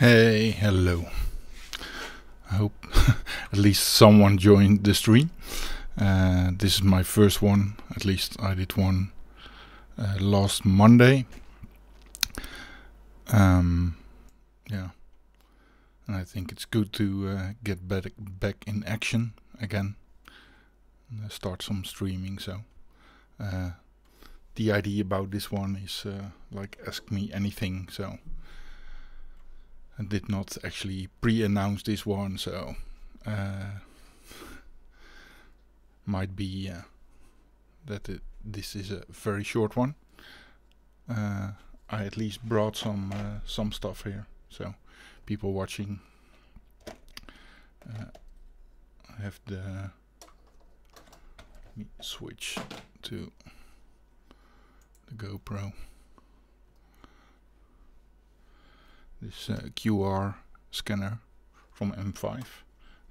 Hey, hello. I hope at least someone joined the stream. Uh, this is my first one, at least I did one uh, last Monday. Um, yeah, and I think it's good to uh, get back, back in action again. Uh, start some streaming, so uh, the idea about this one is uh, like ask me anything, so did not actually pre-announce this one, so uh, might be uh, that it, this is a very short one. Uh, I at least brought some uh, some stuff here, so people watching uh, have the switch to the GoPro. this uh, QR scanner from M5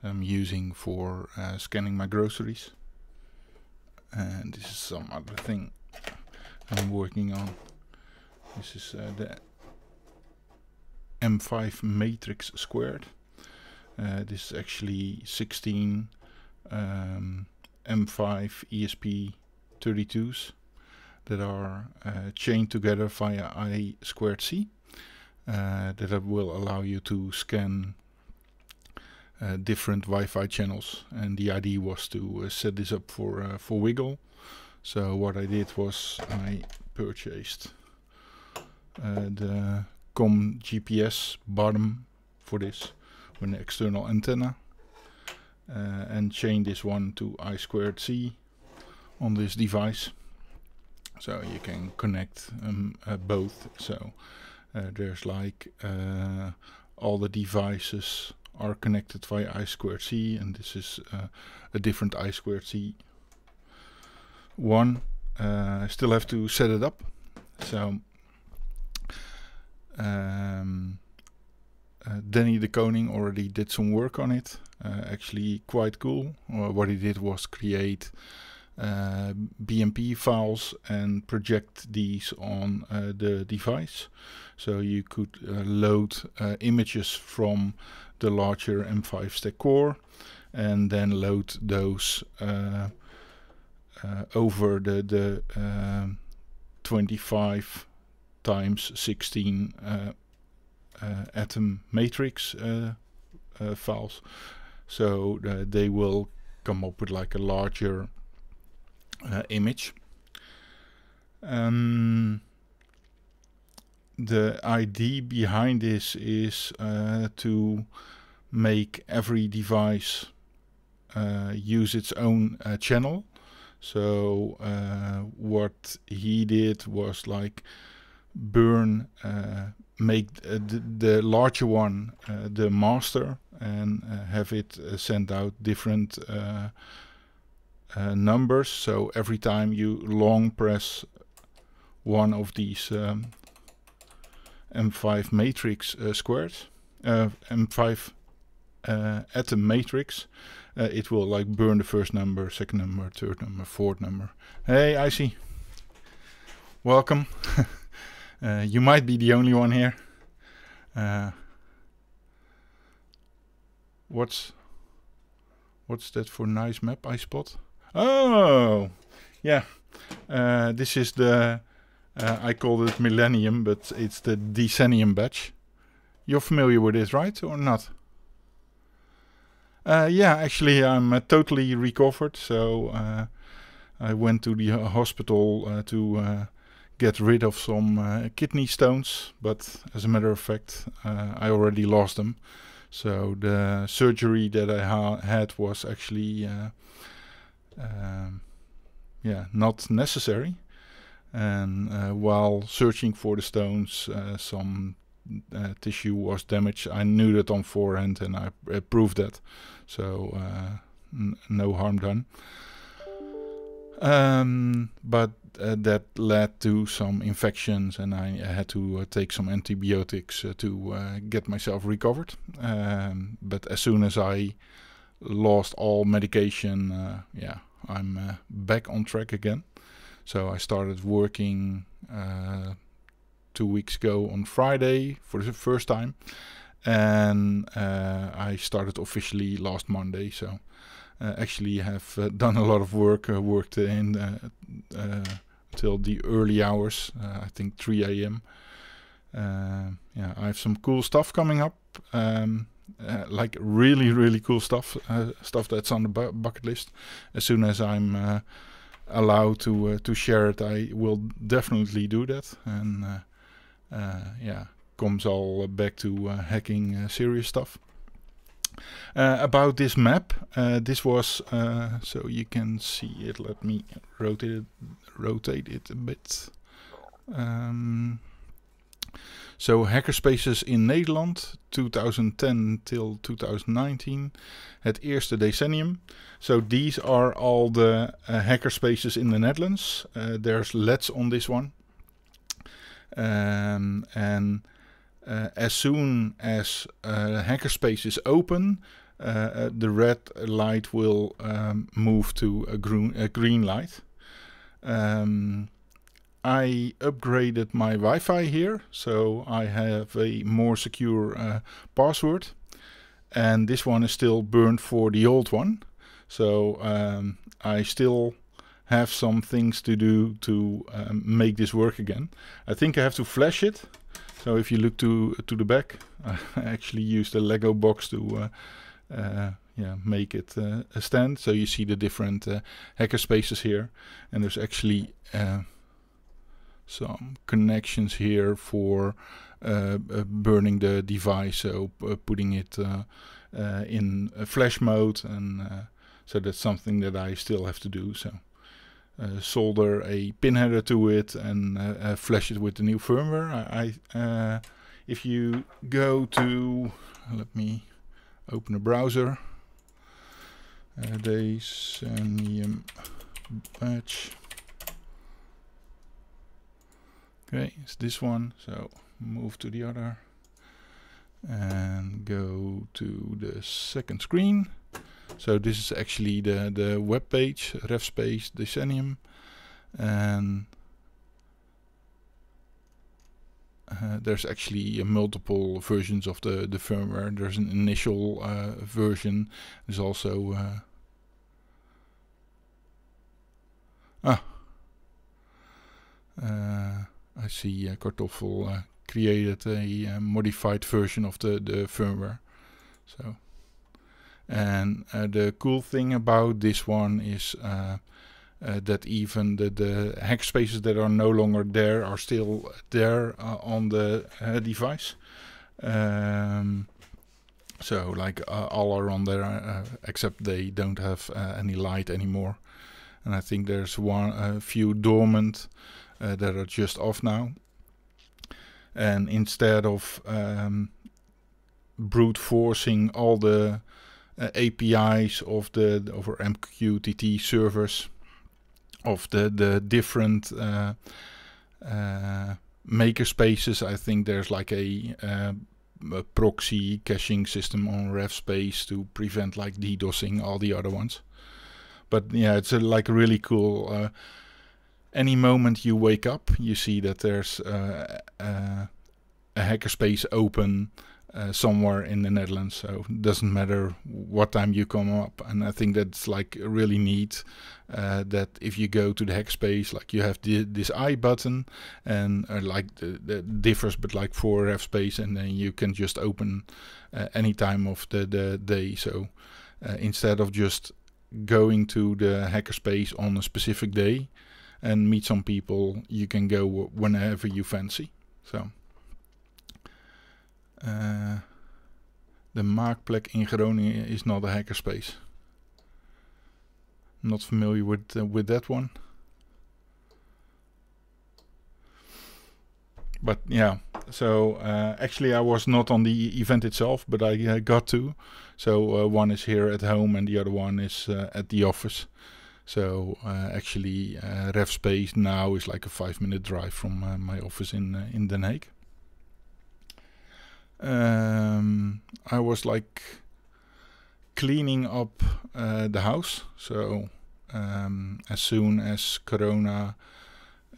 I'm using for uh, scanning my groceries and this is some other thing I'm working on this is uh, the M5 matrix squared uh, this is actually 16 um, M5 ESP 32s that are uh, chained together via I squared C uh, that will allow you to scan uh, different Wi-Fi channels and the idea was to uh, set this up for for Wiggle so what I did was I purchased the COM GPS bottom for this with an external antenna uh, and chain this one to I squared C on this device so you can connect um, uh, both so uh, there's like uh, all the devices are connected via I2C and this is uh, a different I2C one. I still have to set it up. So um, uh, Danny de Koning already did some work on it. Uh, actually, quite cool. Uh, what he did was create uh, BMP files and project these on uh, the device. So you could uh, load uh, images from the larger M5 stack core and then load those uh, over the, the 25 times 16 atom matrix files. So they will come up with like a larger uh, image. Um, the idea behind this is uh, to make every device uh, use its own uh, channel. So uh, what he did was like burn, uh, make uh, the, the, larger one the master and have it send out different uh, numbers. So every time you long press one of these um, M5 matrix uh, squares, uh, M5 uh, atom matrix, uh, it will like burn the first number, second number, third number, fourth number. Hey, I see. Welcome. Uh, you might be the only one here. what's what's that for nice map I spot? Oh, yeah. Uh, this is the, uh, I called it millennium, but it's the decennium batch. You're familiar with this, right? Or not? Uh, yeah, actually, I'm uh, totally recovered. So uh, I went to the uh, hospital to get rid of some kidney stones. But as a matter of fact, I already lost them. So the surgery that I ha had was actually um, yeah, not necessary. And uh, while searching for the stones, uh, some uh, tissue was damaged. I knew that on forehand and I proved that. So uh, no harm done. Um, but uh, that led to some infections and I had to uh, take some antibiotics to get myself recovered. Um, but as soon as I lost all medication, yeah, I'm uh, back on track again. So I started working uh, two weeks ago on Friday for the first time, and uh, I started officially last Monday. So uh, actually have uh, done a lot of work. Uh, worked in till the early hours. I think 3 a.m. yeah, I have some cool stuff coming up. Um, uh, like really really cool stuff uh, stuff that's on the bu bucket list as soon as i'm uh, allowed to uh, to share it i will definitely do that and uh, uh, yeah comes all back to hacking serious stuff about this map this was so you can see it let me rotate it rotate it a bit um, so Hackerspaces in Nederland, 2010 till 2019, het eerste decennium. So these are all the uh, hackerspaces in the Netherlands. Uh, there's Let's on this one. Um, and uh, as soon as uh, hackerspace is open, uh, uh the red light will um, move to a green, a green light. Um, I upgraded my Wi-Fi here, so I have a more secure uh, password. And this one is still burned for the old one. So um, I still have some things to do to um, make this work again. I think I have to flash it. So if you look to to the back, I actually used a Lego box to uh, uh, yeah, make it uh, a stand. So you see the different uh, hacker spaces here, and there's actually uh, some connections here for uh, uh burning the device, so uh, putting it uh, in flash mode, and so that's something that I still have to do. So solder a pin header to it and flash it with the new firmware. I, I if you go to, let me open a browser. Uh, they send me a Okay, it's this one, so move to the other and go to the second screen. So this is actually the, the web page, RefSpace Decennium. And uh, there's actually uh, multiple versions of the, the firmware. There's an initial uh, version. There's also... Uh, ah. Uh, I see uh, Kartoffel uh, created a, uh, modified version of the, the firmware. So, And uh, the cool thing about this one is that even the, the hex spaces that are no longer there are still there on the device. Um, so like uh, all are on there uh, except they don't have uh, any light anymore. And I think there's one a few dormant uh, that are just off now. And instead of um, brute forcing all the uh, APIs of the of our MQTT servers of the the different uh, uh, maker spaces, I think there's like a, uh, a proxy caching system on RevSpace to prevent like DDoSing all the other ones. But yeah, it's a, like really cool uh, any moment you wake up, you see that there's uh, uh, a hackerspace open uh, somewhere in the Netherlands. So it doesn't matter what time you come up. And I think that's like really neat uh, that if you go to the hackerspace, like you have the, this I button and uh, like the, the, differs, but like for F space, and then you can just open uh, any time of the, the day. So uh, instead of just going to the hackerspace on a specific day, and meet some people. You can go whenever you fancy. So. Uh, the Maakplek in Groningen is not a hackerspace. I'm not familiar with uh, with that one. But yeah, so uh, actually I was not on the event itself, but I uh, got to. So uh, one is here at home and the other one is uh, at the office. So uh, actually, uh, RevSpace now is like a five-minute drive from uh, my office in uh, in Den Haag. Um, I was like cleaning up uh, the house. So um, as soon as Corona,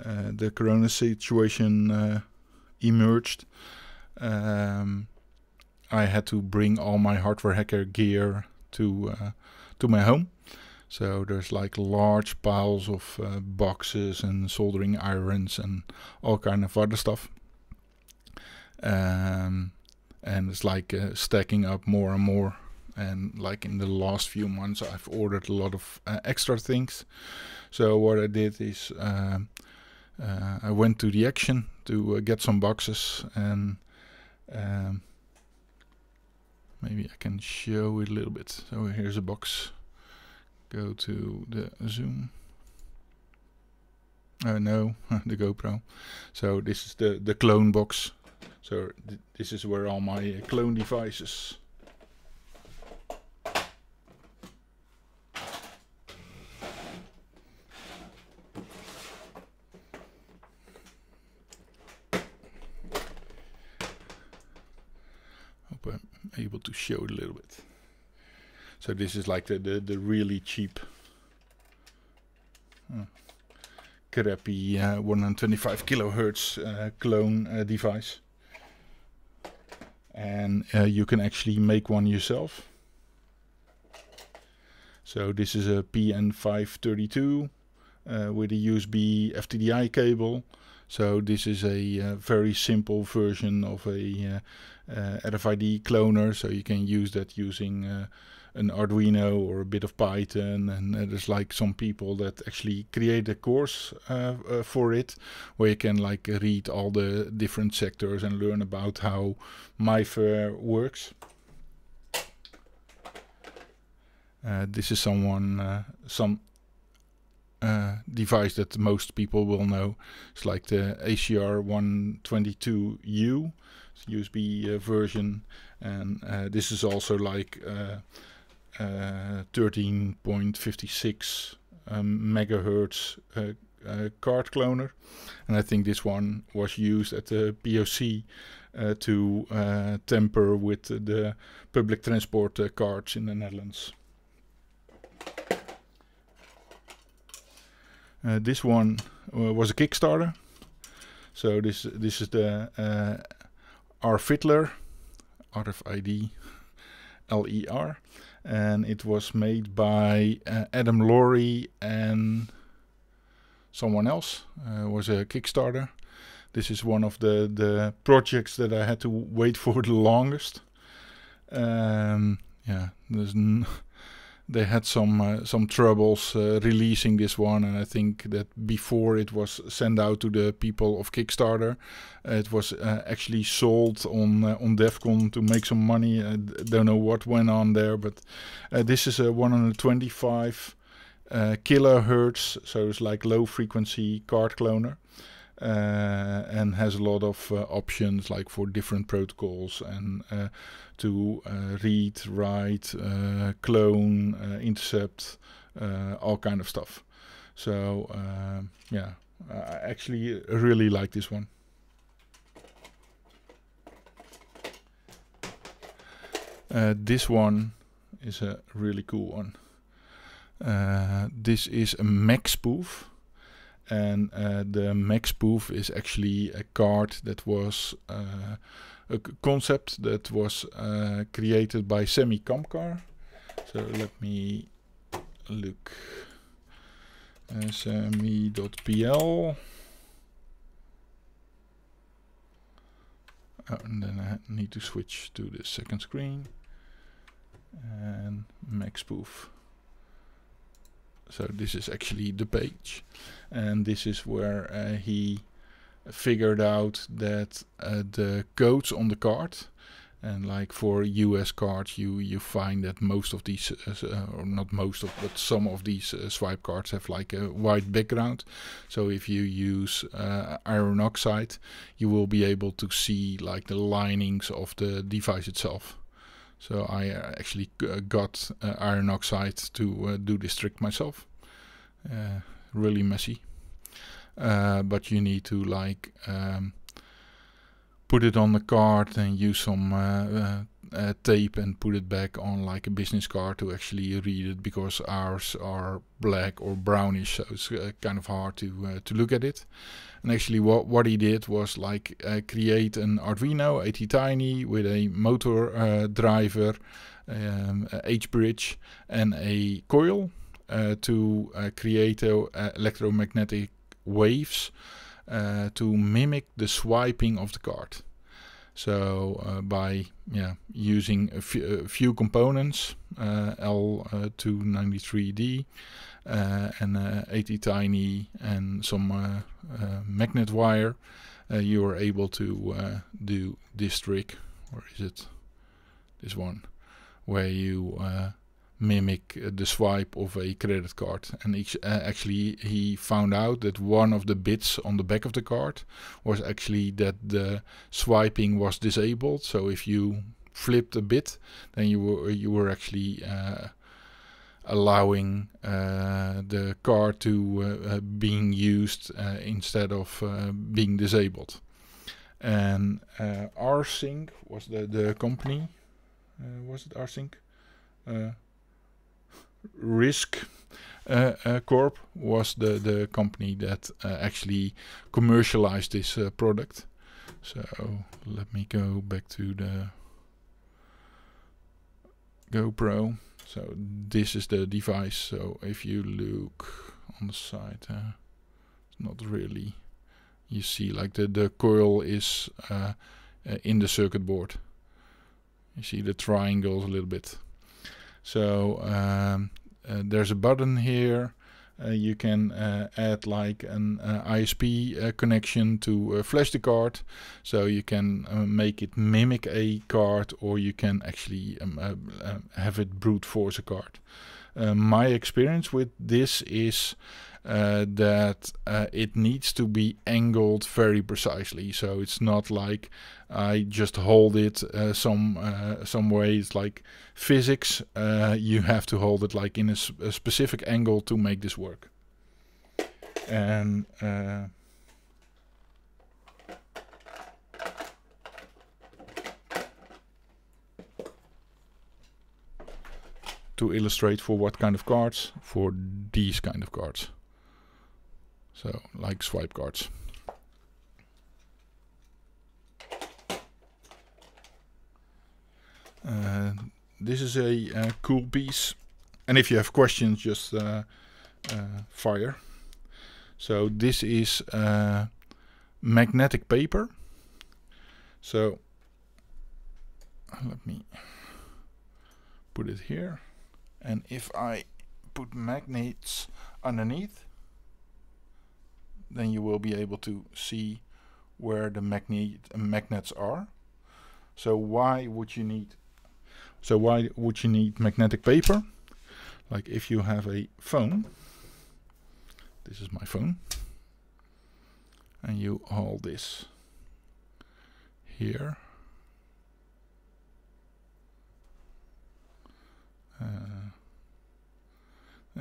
uh, the Corona situation emerged, um, I had to bring all my hardware hacker gear to to my home. So there's like large piles of uh, boxes and soldering irons and all kind of other stuff. Um, and it's like uh, stacking up more and more. And like in the last few months, I've ordered a lot of uh, extra things. So what I did is um, uh, I went to the action to uh, get some boxes and. Um, maybe I can show it a little bit. So here's a box go to the zoom uh, no the GoPro so this is the the clone box so th this is where all my uh, clone devices Hope I'm able to show it a little bit so this is like the, the, the really cheap hmm, uh, crappy uh, 125 kilohertz uh, clone uh, device. And uh, you can actually make one yourself. So this is a PN532 uh, with a USB FTDI cable. So this is a very simple version of a Eh, RFID cloner, so you can use that using eh, an Arduino or a bit of Python. And eh, there's like some people that actually create a course for it, where you can like read all the different sectors and learn about how MyFair works. Uh, this is someone uh, some uh, device that most people will know. It's like the ACR122U. USB uh, version, and uh, this is also like 13.56 uh, um, megahertz uh, card cloner and I think this one was used at the POC uh, to uh, tamper with the public transport cards in the Netherlands. this one was a Kickstarter so this this is the R RFID, L-E-R, and it was made by uh, Adam Laurie and someone else. Uh, it was a Kickstarter. This is one of the, the projects that I had to wait for the longest. Um, yeah, there's they had some uh, some troubles uh, releasing this one, and I think that before it was sent out to the people of Kickstarter, uh, it was uh, actually sold on uh, on DevCon to make some money. I don't know what went on there, but uh, this is a 125 kilohertz, so it's like low frequency card cloner uh, and has a lot of uh, options like for different protocols and uh, to uh, read, write, uh, clone, uh, intercept, all kind of stuff. So um, yeah, I actually really like this one. this one is a really cool one. this is a max spoof and uh, the max proof is actually a card that was uh, a concept that was uh, created by Semi Kamkar. So let me look. Uh, semi.pl. Oh, and then I need to switch to the second screen and max proof. So this is actually the page. And this is where uh, he figured out that uh, the codes on the card and like for US cards you you find that most of these uh, uh, or not most of but some of these uh, swipe cards have like a white background so if you use uh, iron oxide you will be able to see like the linings of the device itself so I uh, actually uh, got uh, iron oxide to do this trick myself. really messy. but you need to like um, put it on the card and use some uh, tape and put it back on like a business card to actually read it because ours are black or brownish so it's uh, kind of hard to uh, to look at it and actually what what he did was like uh, create an arduino tiny, with a motor uh, driver um, h bridge and a coil uh, to create electromagnetic waves to mimic the swiping of the card so uh, by yeah using a few, components, uh, L293D uh, uh, and uh, ATtiny and some uh, uh, magnet wire, you are able to do this trick, or is it this one, where you mimic the swipe of a credit card. And uh, actually, he found out that one of the bits on the back of the card was actually that the swiping was disabled. So if you flipped a bit, then you were you were actually uh, allowing uh, the card to uh, uh being used uh, instead of being disabled. And uh, RSync was the the company. was it RSync? Uh, Risk uh, uh, Corp was the, the company that uh, actually commercialized this product. So let me go back to the GoPro. So this is the device. So if you look on the side, uh, not really. You see, like the the coil is uh, uh, in the circuit board. You see the triangles a little bit. So um, uh, there's a button here. Uh, you can uh, add like an ISP connection to flash the card. So you can make it mimic a card or you can actually um, have it brute force a card. Uh, my experience with this is uh, that uh, it needs to be angled very precisely. So it's not like I just hold it uh, some uh, some way. It's like physics. Uh, you have to hold it like in a, a specific angle to make this work. And uh, to illustrate for what kind of cards, for these kind of cards. So, like swipe cards. Uh, this is a, cool piece. And if you have questions, just uh, uh fire. So this is uh, magnetic paper. So let me put it here. And if I put magnets underneath, then you will be able to see where the magnet magnets are. So why would you need so why would you need magnetic paper? Like if you have a phone, this is my phone, and you hold this here. Uh,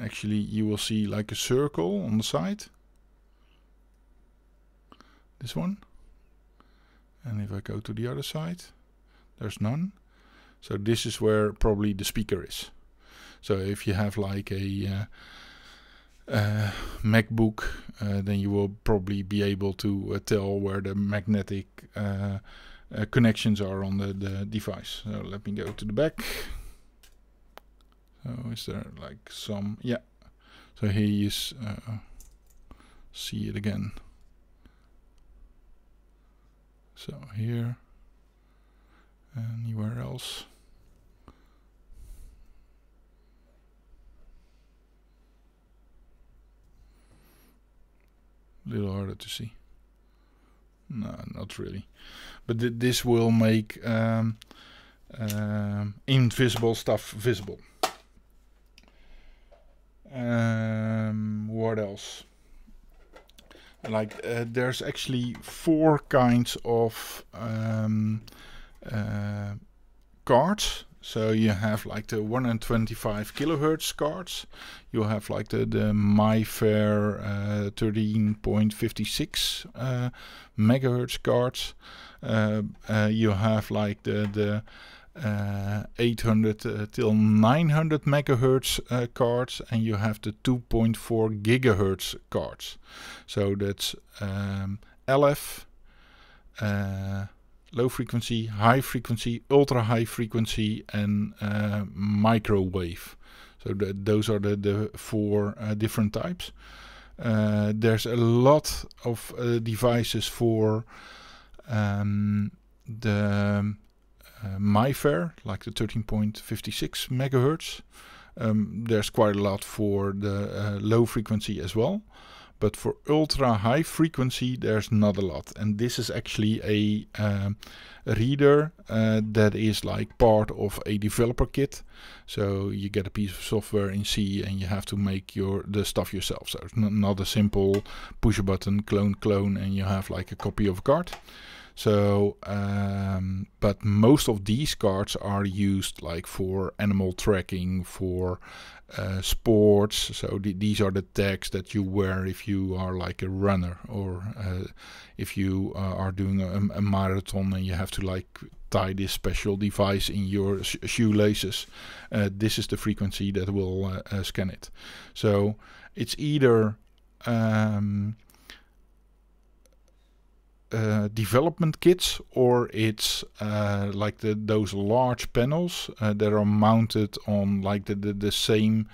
actually, you will see like a circle on the side this one and if I go to the other side there's none so this is where probably the speaker is so if you have like a uh, uh, MacBook uh, then you will probably be able to uh, tell where the magnetic uh, uh, connections are on the, the device so let me go to the back so is there like some yeah so here you see it again so here, anywhere else. little harder to see. No, not really. But th this will make um, um, invisible stuff visible. Um, what else? like uh, there's actually four kinds of um, uh, cards. So you have like the 125 kilohertz cards. You have like the, the MyFair uh, 13.56 uh, megahertz cards. Uh, uh, you have like the the uh, 800 uh, till 900 megahertz uh, cards and you have the 2.4 gigahertz cards. So that's um, LF, uh, low frequency, high frequency, ultra high frequency and uh, microwave. So those are the, the four different types. there's a lot of devices for um, the uh, fair like the 13.56 megahertz. Um, there's quite a lot for the uh, low frequency as well. But for ultra high frequency, there's not a lot. And this is actually a, um, reader uh, that is like part of a developer kit. So you get a piece of software in C and you have to make your the stuff yourself. So it's not, not a simple push a button, clone, clone, and you have like a copy of a card. So, um, but most of these cards are used like for animal tracking, for uh, sports. So th these are the tags that you wear if you are like a runner or uh, if you uh, are doing a, a, marathon and you have to like tie this special device in your sh shoelaces. Uh, this is the frequency that will uh, uh, scan it. So it's either um, uh, development kits or it's uh, like the, those large panels uh, that are mounted on like the, the, the same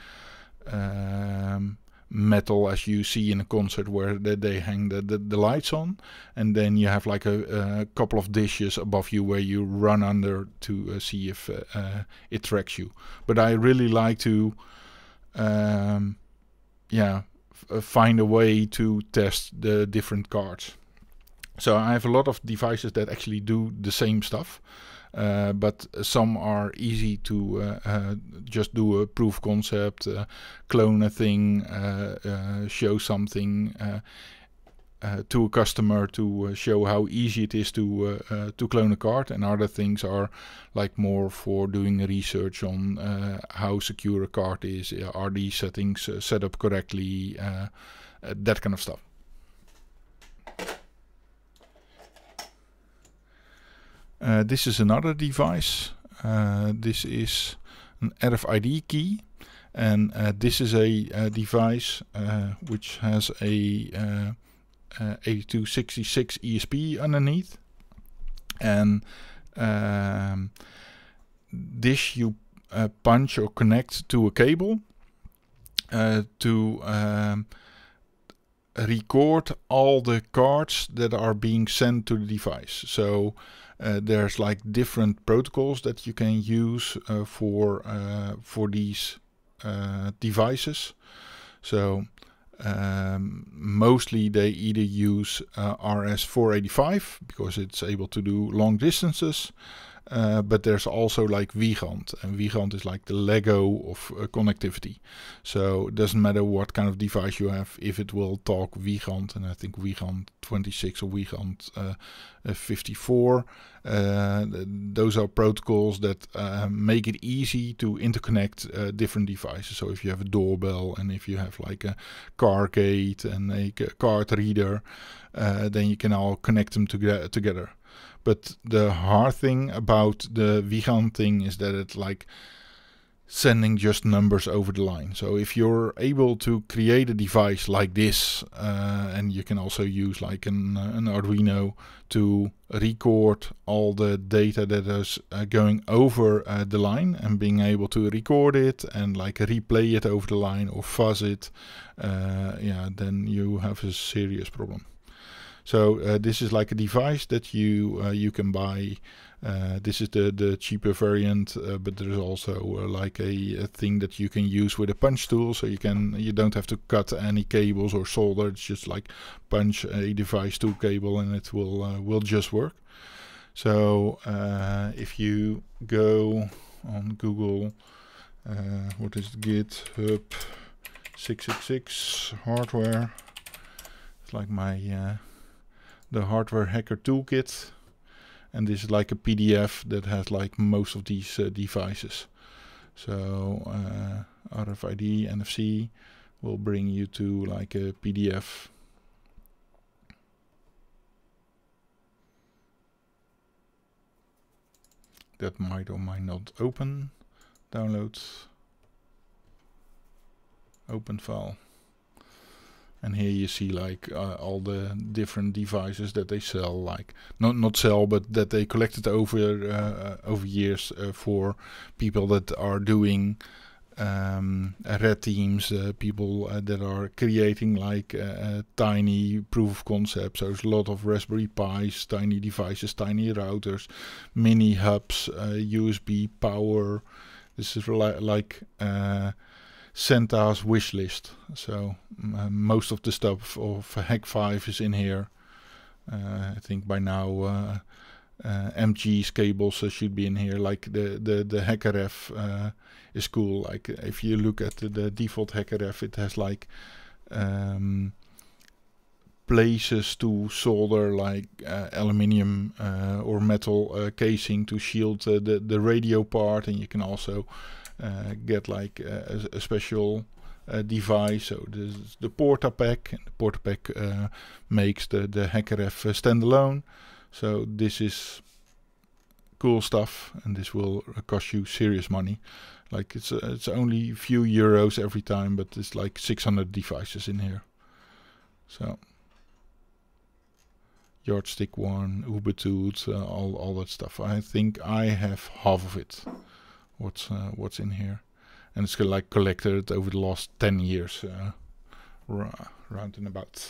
um, metal as you see in a concert where they, they hang the, the, the, lights on and then you have like a, a, couple of dishes above you where you run under to uh, see if uh, uh, it tracks you but i really like to um, yeah find a way to test the different cards so I have a lot of devices that actually do the same stuff. Uh, but some are easy to uh, uh, just do a proof concept, uh, clone a thing, uh, uh, show something to a customer to show how easy it is to to clone a card, and other things are like more for doing research on how secure a card is, are these settings set up correctly, that kind of stuff. Uh, this is another device. Uh, this is an RFID key. And uh, this is a, a uh, device uh, which has a 8266 ESP underneath. And um, this you punch or connect to a cable to um, record all the cards that are being sent to the device. So uh, there's like different protocols that you can use uh, for uh, for these uh, devices. So um, mostly they either use uh, RS485 because it's able to do long distances. Uh, but there's also like Wiegand, and Wiegand is like the Lego of uh, connectivity. So it doesn't matter what kind of device you have, if it will talk Wiegand, and I think Wiegand 26 or Wiegand uh, uh 54. Uh, th those are protocols that make it easy to interconnect different devices. So if you have a doorbell, and if you have like a car gate and a card reader, then you can all connect them together. But the hard thing about the Wigan thing is that it's like sending just numbers over the line. So if you're able to create a device like this, uh, and you can also use like an, uh, an Arduino to record all the data that is uh, going over uh, the line and being able to record it and like replay it over the line or fuzz it, uh, yeah, then you have a serious problem. So uh, this is like a device that you uh, you can buy. Uh, this is the the cheaper variant, uh, but there's also uh, like a, a, thing that you can use with a punch tool. So you can you don't have to cut any cables or solder. It's just like punch a device to cable, and it will uh, will just work. So if you go on Google, what is it? GitHub 666 hardware? It's like my the hardware hacker toolkit and this is like a PDF that has like most of these uh, devices so uh, RFID NFC will bring you to like a PDF that might or might not open downloads open file and here you see like uh, all the different devices that they sell, like not not sell, but that they collected over uh, over years uh, for people that are doing um, red teams, uh, people uh, that are creating like uh, tiny proof of concepts. So there's a lot of Raspberry Pis, tiny devices, tiny routers, mini hubs, USB power. This is like Centaur's wish list. So uh, most of the stuff of Hack 5 is in here. Uh, I think by now uh, uh, MG's cables uh, should be in here. Like the, the, the HackerF is cool. Like if you look at the, the default HackerF, it has like um, places to solder like uh, aluminium uh, or metal uh, casing to shield the, the radio part and you can also uh, get like uh, a, a, special uh, device. So this is the Portapack. the Portapack makes the the HackerF standalone. So this is cool stuff, and this will cost you serious money. Like it's uh, it's only a few euros every time, but it's like 600 devices in here. So yardstick one, Ubuntu, uh, all all that stuff. I think I have half of it what's uh, what's in here, and it's like collected over the last ten years, uh, round and about.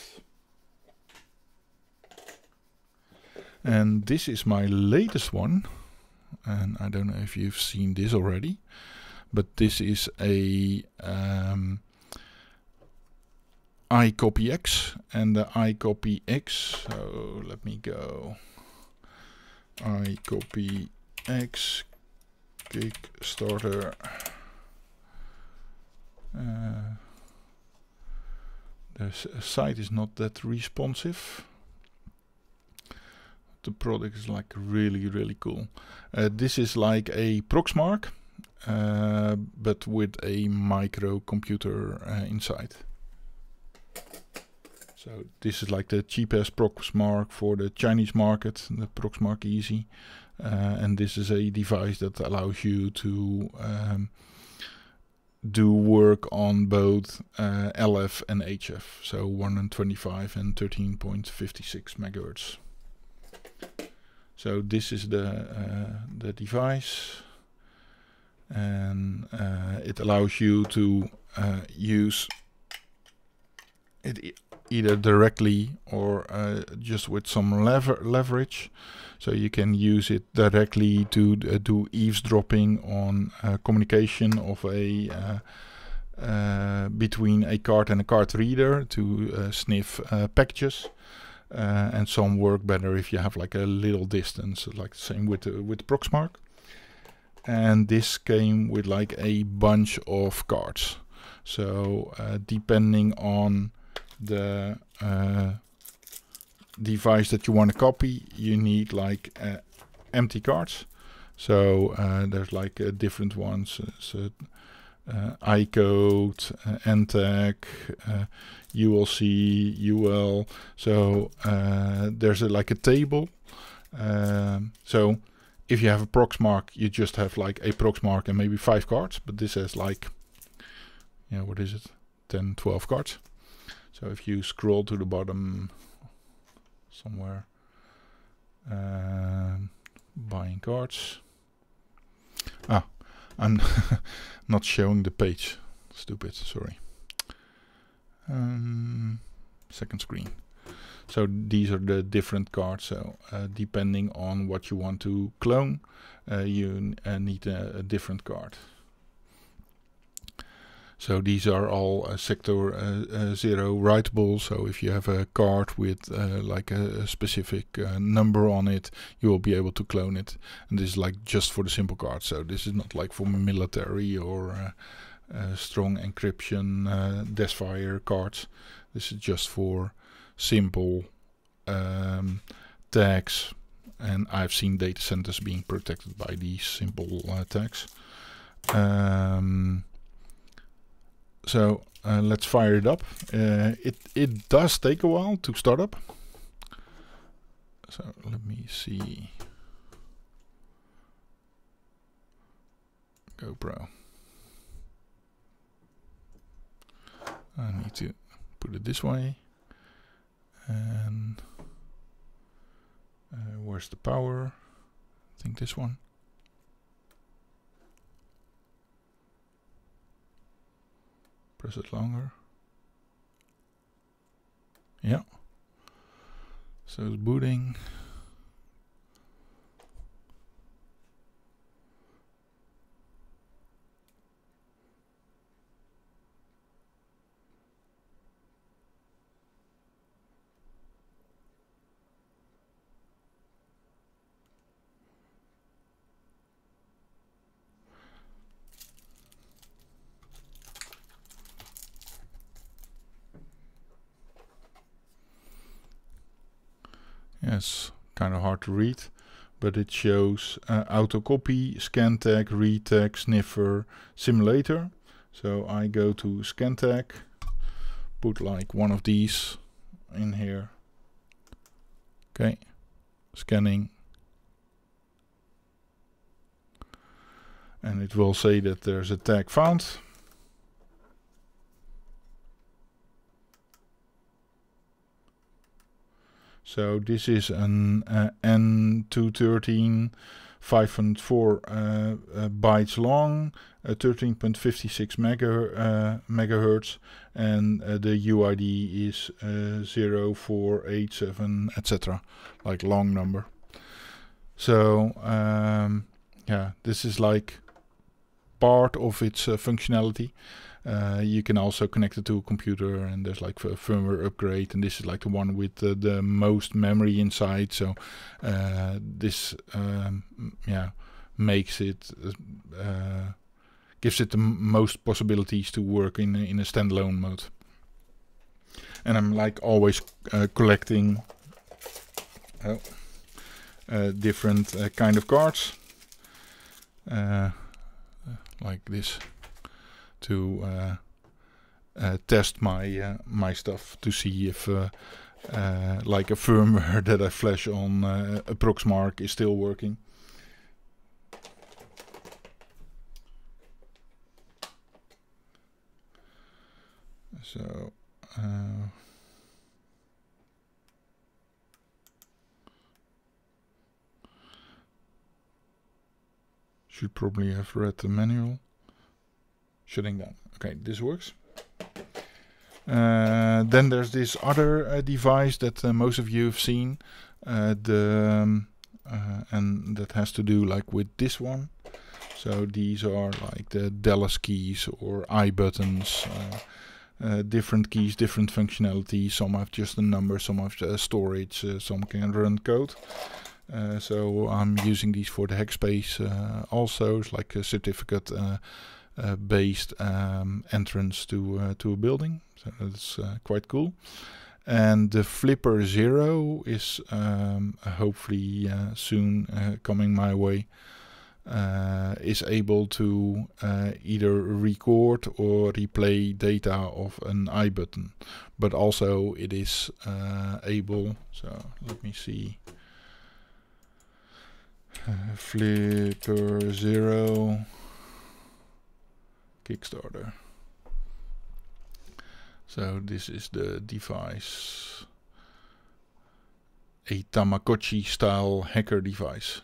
And this is my latest one, and I don't know if you've seen this already, but this is a um, iCopyX, and the iCopyX. So let me go. iCopyX Kickstarter. Uh, eh, the site is not that responsive. The product is like really, really cool. Uh, this is like a Proxmark, uh, but with a microcomputer uh, inside. So this is like the cheapest Proxmark for the Chinese market, the Proxmark Easy. Uh, and this is a device that allows you to um, do work on both uh, LF and HF, so 125 and 13.56 megahertz. So this is the uh, the device, and uh, it allows you to uh, use. It either directly or uh, just with some lever leverage. So you can use it directly to uh, do eavesdropping on uh, communication of a uh, between a card and a card reader to sniff packages. and some work better if you have like a little distance, like same with with Proxmark. And this came with like a bunch of cards. So uh, depending on the uh, device that you want to copy, you need like uh, empty cards. So uh, there's like uh, different ones. Uh, so uh, iCode, NTEC, ULC, UL. So there's a, like a table. Um, so if you have a Proxmark, you just have like a Proxmark and maybe five cards. But this has like, yeah, what is it? 10, 12 cards. So if you scroll to the bottom somewhere, um, buying cards. Ah, I'm not showing the page. Stupid, sorry. Um, second screen. So these are the different cards. So uh, depending on what you want to clone, uh, you uh, need a, a different card. So these are all uh, sector uh, uh, zero writable. So if you have a card with uh, like a, a specific uh, number on it, you will be able to clone it. And this is like just for the simple card. So this is not like for military or strong encryption uh, Deathfire cards. This is just for simple um, tags. And I've seen data centers being protected by these simple tags. Um, so uh, let's fire it up. Uh, it, it does take a while to start up. So let me see. GoPro. I need to put it this way. And uh, where's the power? I think this one. Press it longer. Yeah. So it's booting. kind of hard to read, but it shows uh, autocopy, scan tag, read tag, sniffer, simulator. So I go to scan tag, put like one of these in here. Okay, scanning. And it will say that there's a tag found. So this is an uh, N213 5.4 uh, bytes long, 13.56 uh, mega, uh, megahertz, and uh, the UID is 0487, etc., like long number. So um, yeah, this is like part of its functionality. Uh, you can also connect it to a computer and there's like a firmware upgrade and this is like the one with uh, the most memory inside so uh, this um, yeah makes it uh, gives it the most possibilities to work in, in a standalone mode and I'm like always uh, collecting oh, uh, different kind of cards like this to uh, uh, test my uh, my stuff to see if like a firmware that I flash on uh, Proxmark is still working. So. should probably have read the manual shutting down. Okay, this works. Uh, then there's this other uh, device that uh, most of you have seen, uh, the um, uh, and that has to do like with this one. So these are like the Dallas keys or I buttons, uh, different keys, different functionality. Some have just a number, some have storage, some can run code. so I'm using these for the hex space also, like a certificate uh, based um, entrance to uh, to a building. So that's uh, quite cool. And the Flipper Zero is um, hopefully soon coming my way. Uh, is able to uh, either record or replay data of an i button but also it is uh, able so let me see flipper zero Kickstarter. So this is the device, a Tamagotchi style hacker device.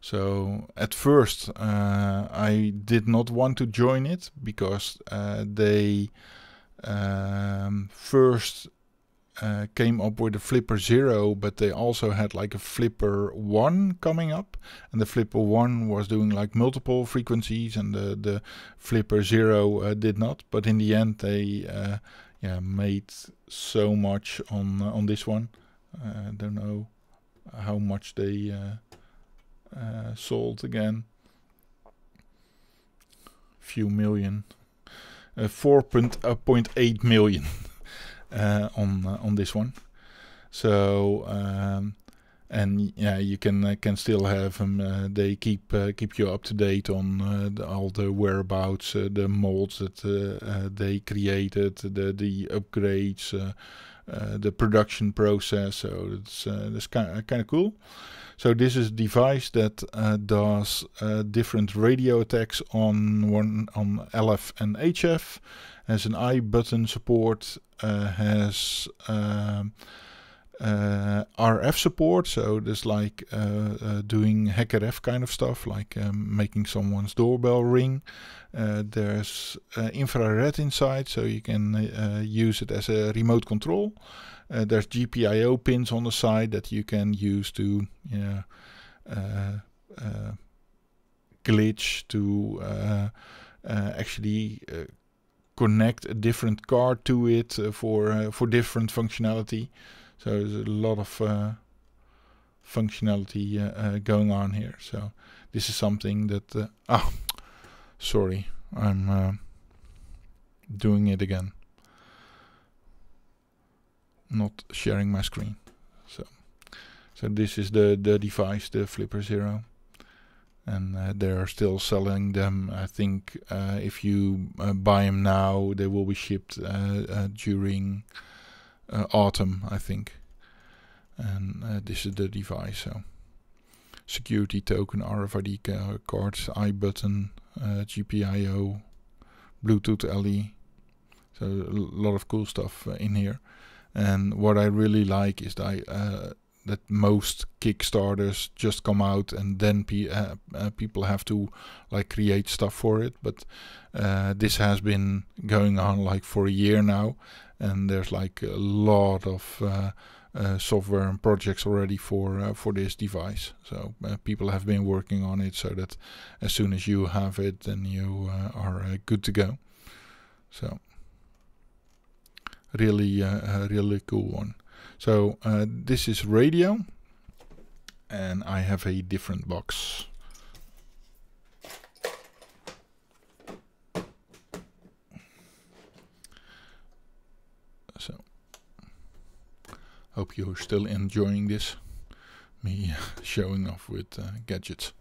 So at first uh, I did not want to join it because uh, they um, first uh, came up with a Flipper Zero, but they also had like a Flipper One coming up, and the Flipper One was doing like multiple frequencies, and the the Flipper Zero uh, did not. But in the end, they uh, yeah made so much on uh, on this one. Uh, I don't know how much they sold again. Few million, 4.8 million. Uh, on uh, on this one. So um, and yeah, you can uh, can still have them. they keep keep you up to date on the, all the whereabouts, the molds that they created, the the upgrades. Uh, the production process. So it's uh, that's kind of, kind of cool. So this is a device that uh, does different radio attacks on one on LF and HF. Has an I button support uh, has um, uh, RF support, so there's like uh, doing HackRF kind of stuff, like um, making someone's doorbell ring. there's infrared inside, so you can use it as a remote control. there's GPIO pins on the side that you can use to, you know, glitch to uh, uh, actually uh, connect a different card to it uh, for uh, for different functionality. So there's a lot of uh, functionality uh, uh, going on here. So this is something that, uh, oh, sorry, I'm uh, doing it again. Not sharing my screen. So, so this is the, the device, the Flipper Zero and uh, they are still selling them. I think uh, if you uh, buy them now, they will be shipped uh, uh, during uh, autumn, I think. And this is the device. So, security token, RFID cards, I button, GPIO, Bluetooth LE. So a lot of cool stuff in here. And what I really like is that I that most Kickstarters just come out and then pe uh, uh, people have to like create stuff for it. But uh, this has been going on like for a year now, and there's like a lot of uh, uh, software and projects already for uh, for this device. So people have been working on it so that as soon as you have it, then you are good to go. So really, really cool one. So uh, this is radio and I have a different box. So hope you're still enjoying this. Me showing off with uh, gadgets.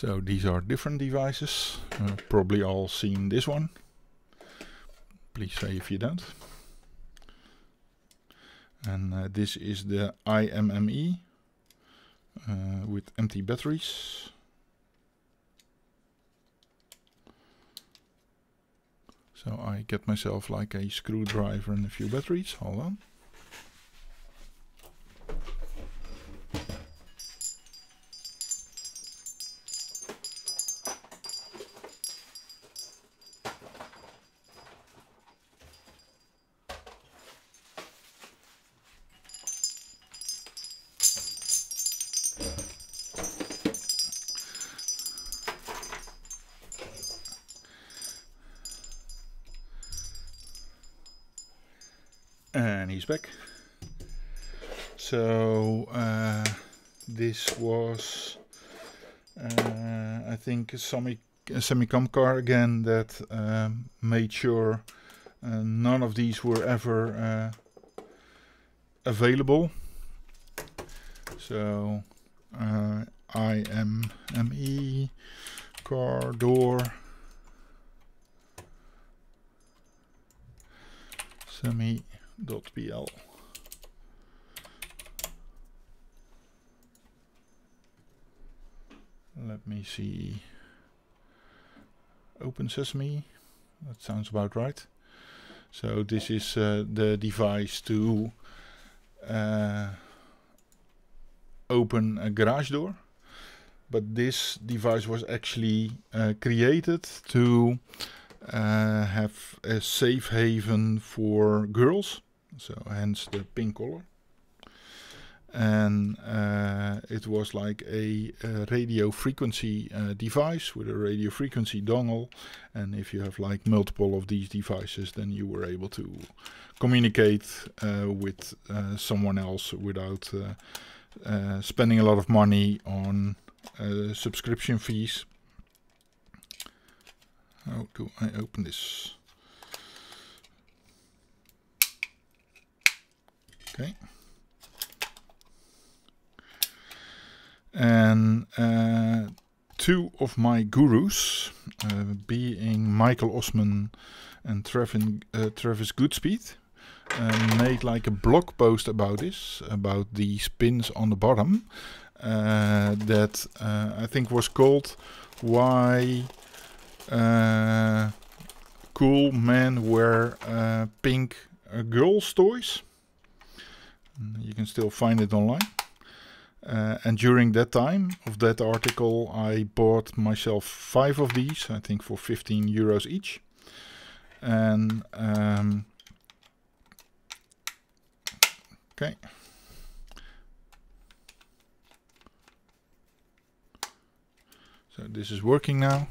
So these are different devices. Uh, probably all seen this one. Please say if you don't. And uh, this is the IMME uh, with empty batteries. So I get myself like a screwdriver and a few batteries. Hold on. spec. So uh, this was, uh, I think, Semi car again that um, made sure uh, none of these were ever uh, available. So uh, IMME car door semi .bl. Let me see. Open Sesame. That sounds about right. So this is uh, the device to uh, open a garage door. But this device was actually uh, created to uh, have a safe haven for girls so hence the pink color and uh, it was like a, a radio frequency uh, device with a radio frequency dongle and if you have like multiple of these devices then you were able to communicate uh, with uh, someone else without uh, uh, spending a lot of money on subscription fees how do I open this Okay. And uh, two of my gurus, uh, being Michael Osman and Trevin, uh, Travis Goodspeed, uh, made like a blog post about this, about the pins on the bottom, uh, that uh, I think was called Why Cool Men Wear Pink Girls Toys. You can still find it online. Uh, and during that time of that article, I bought myself five of these, I think for 15 euros each. And um, okay. So this is working now.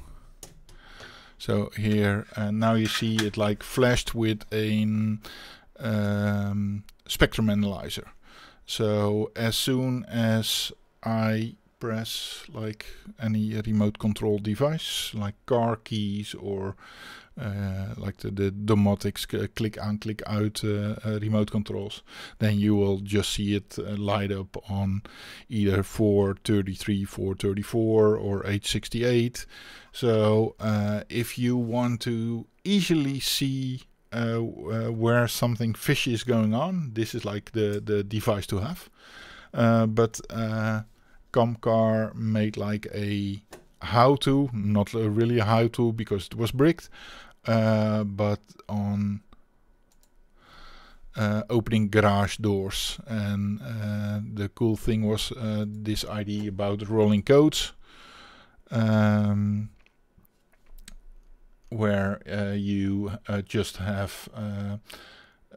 So here, uh, now you see it like flashed with a um, spectrum analyzer. So as soon as I press like any remote control device, like car keys or uh, like the, the domotics uh, click on, click out uh, uh, remote controls, then you will just see it uh, light up on either 433, 434 or 868. So uh, if you want to easily see uh, uh, where something fishy is going on, this is like the, the device to have. Uh, but uh, Comcar made like a how-to, not really a how-to because it was bricked, but on uh, opening garage doors. And uh, the cool thing was uh, this idea about rolling codes. Um, where uh, you uh, just have, uh,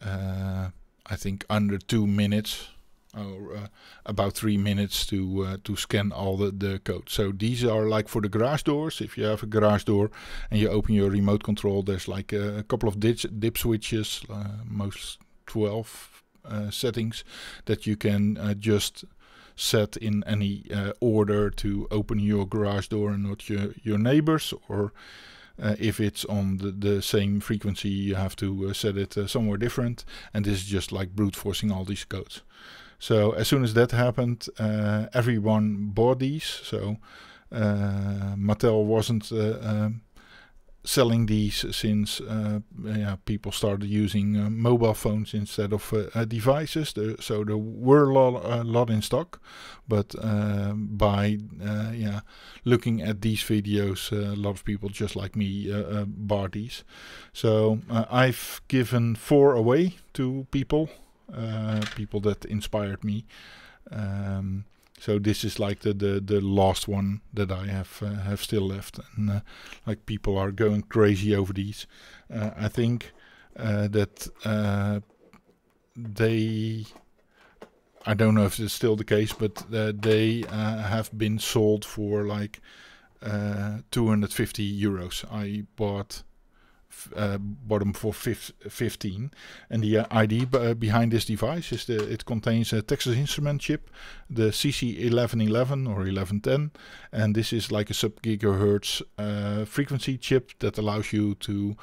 uh, I think, under two minutes or uh, about three minutes to to scan all the, the code. So these are like for the garage doors. If you have a garage door and you open your remote control, there's like a, couple of dip switches, most 12 settings that you can just set in any uh, order to open your garage door and not your, your neighbors or uh, if it's on the, the, same frequency, you have to uh, set it uh, somewhere different. And this is just like brute forcing all these codes. So as soon as that happened, uh, everyone bought these. So Mattel wasn't... Um, selling these since uh, yeah, people started using uh, mobile phones instead of uh, uh devices. There, so there were a lot, a lot in stock, but uh, by uh, yeah, looking at these videos, a lot of people just like me uh, bought these. So I've given four away to people, people that inspired me. Um, so this is like the the, the last one that I have uh, have still left, and uh, like people are going crazy over these. Uh, I think uh, that uh, they, I don't know if it's still the case, but uh, they have been sold for like 250 euros. I bought uh, bottom for 15. And the eh, ID eh, behind this device is the it contains a Texas Instrument chip, the CC1111 or 1110, and this is like a sub gigahertz frequency chip that allows you to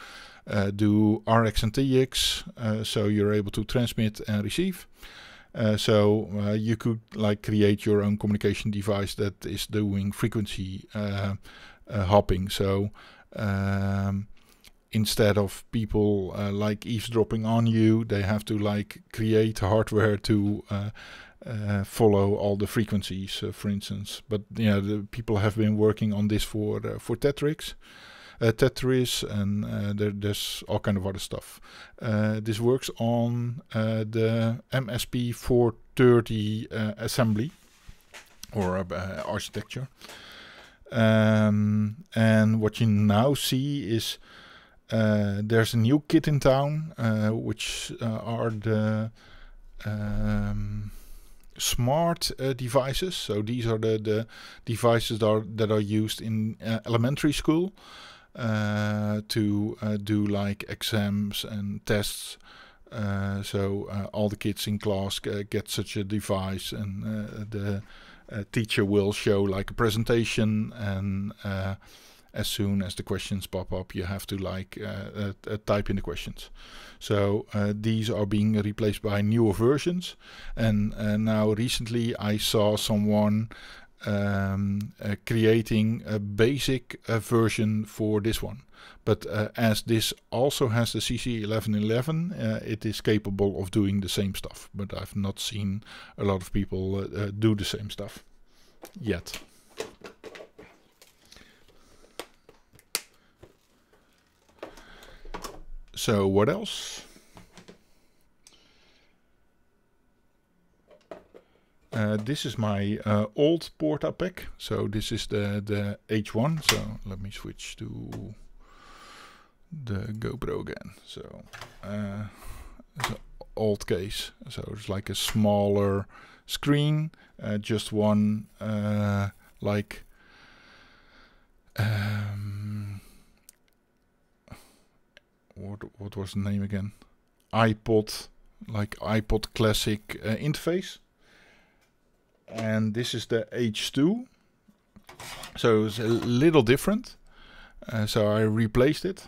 do RX and TX, so you're able to transmit and receive. Uh, so uh, you could like create your own communication device that is doing frequency uh, hopping. So um, instead of people uh, like eavesdropping on you, they have to like create hardware to uh, uh, follow all the frequencies, uh, for instance. But yeah, the people have been working on this for uh, for Tetrix. Uh, Tetris and there, there's all kind of other stuff. this works on the MSP 430 assembly or architecture. Um, and what you now see is uh, there's a new kit in town, uh, which uh, are the um, smart uh, devices. So these are the, the devices that are, that are used in uh, elementary school uh, to do like exams and tests. so all the kids in class get such a device, and the teacher will show like a presentation and as soon as the questions pop up, you have to like uh, uh, uh, type in the questions. So uh, these are being replaced by newer versions. And uh, now recently I saw someone um, uh, creating a basic version for this one. But as this also has the CC1111, it is capable of doing the same stuff. But I've not seen a lot of people do the same stuff yet. So what else? Uh, this is my uh, old Porta pack. So this is the, the H1. So let me switch to the GoPro again. So uh, it's an old case. So it's like a smaller screen, uh, just one uh, like um, what what was the name again? iPod, like iPod Classic uh, interface. And this is the H2, so it's a little different. Uh, so I replaced it.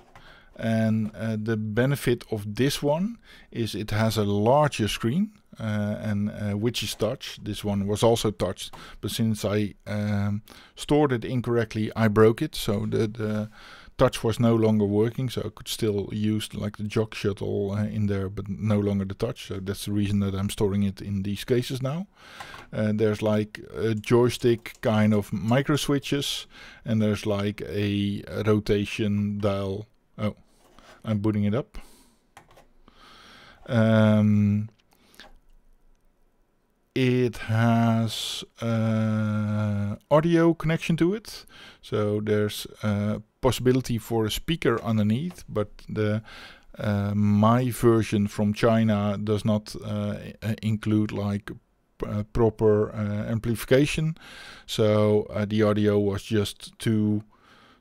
And uh, the benefit of this one is it has a larger screen, uh, and uh, which is touch. This one was also touched, but since I um, stored it incorrectly, I broke it. So the, the touch was no longer working, so I could still use like the jog shuttle uh, in there, but no longer the touch. So that's the reason that I'm storing it in these cases now. Uh, there's like a joystick kind of micro switches, and there's like a, a rotation dial. Oh, I'm booting it up. Um, it has uh, audio connection to it, so there's a possibility for a speaker underneath, but the uh, my version from China does not uh, include like uh, proper uh, amplification, so uh, the audio was just too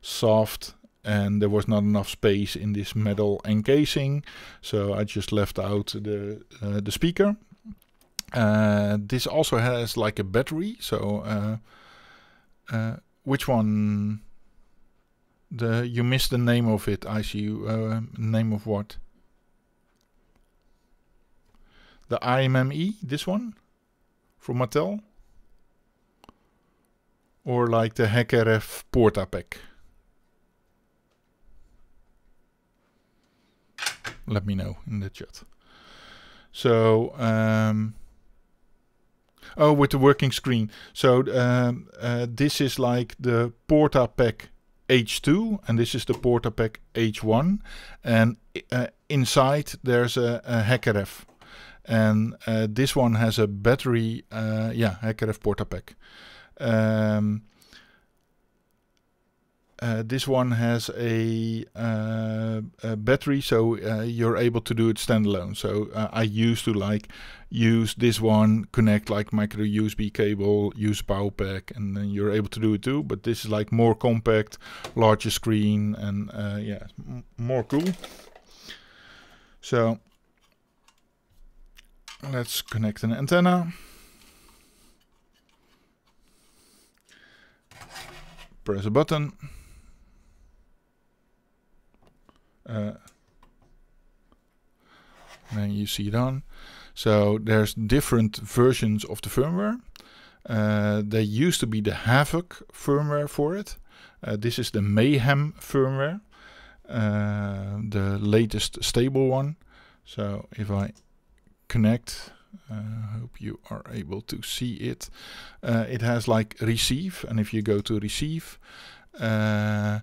soft and there was not enough space in this metal encasing, so I just left out the the speaker. Uh, this also has like a battery. So uh, uh, which one? The you missed the name of it. I see name of what? The IMME, this one from Mattel, or like the HackRF Porta pack. Let me know in the chat. So um, Oh, with the working screen. So um, uh, this is like the PortaPack H2 and this is the PortaPack H1 and uh, inside there's a, a F, and uh, this one has a battery, uh, yeah, HackerF PortaPack. Um, uh, this one has a, uh, a battery, so uh, you're able to do it standalone. So uh, I used to like use this one, connect like micro USB cable, use power pack, and then you're able to do it too. But this is like more compact, larger screen, and uh, yeah, more cool. So let's connect an antenna. Press a button. uh, and you see it on. So there's different versions of the firmware. Uh, there used to be the Havoc firmware for it. Uh, this is the Mayhem firmware, uh, the latest stable one. So if I connect, uh, I hope you are able to see it. Uh, it has like receive, and if you go to receive, uh,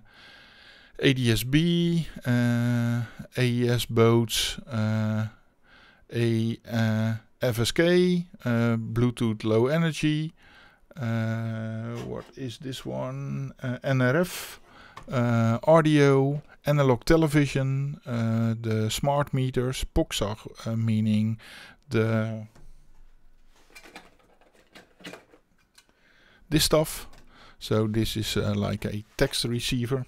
ADSB, uh, AES boats, uh, a uh, FSK, uh, Bluetooth Low Energy. Uh, what is this one? Uh, NRF, uh, audio, analog television, uh, the smart meters, POXAG, meaning the this stuff. So this is like a text receiver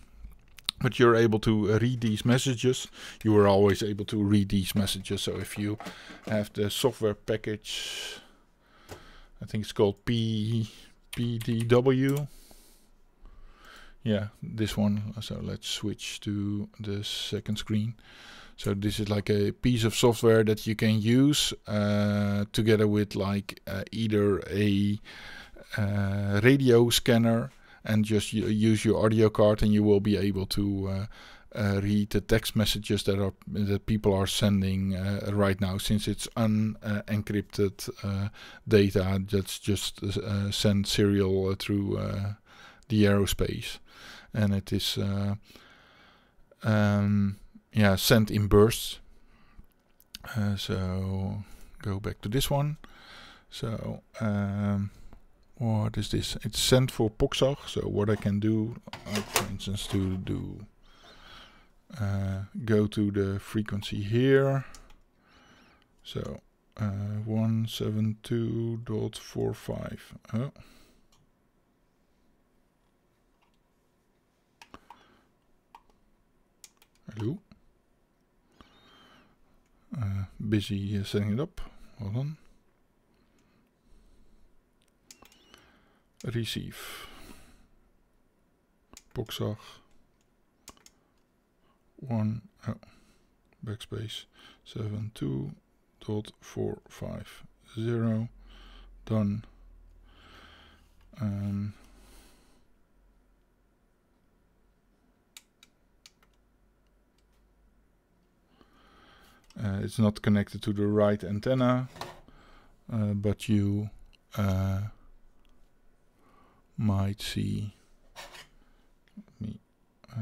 but you're able to uh, read these messages. You were always able to read these messages. So if you have the software package, I think it's called P PDW. Yeah, this one. So let's switch to the second screen. So this is like a piece of software that you can use uh, together with like uh, either a uh, radio scanner and just use your audio card, and you will be able to uh, uh, read the text messages that are that people are sending uh, right now since it's unencrypted uh, data that's just uh, sent serial through uh, the aerospace and it is um, yeah sent in bursts so go back to this one so um, what is this? It's sent for Poxar. So what I can do, uh, for instance, to do uh, go to the frequency here. So uh, 172.45. Oh. Hello. Uh, busy uh, setting it up. Hold on. receive boxer One. Uh, backspace seven two dot four five zero done um, uh, it's not connected to the right antenna uh, but you uh, might see me. Uh,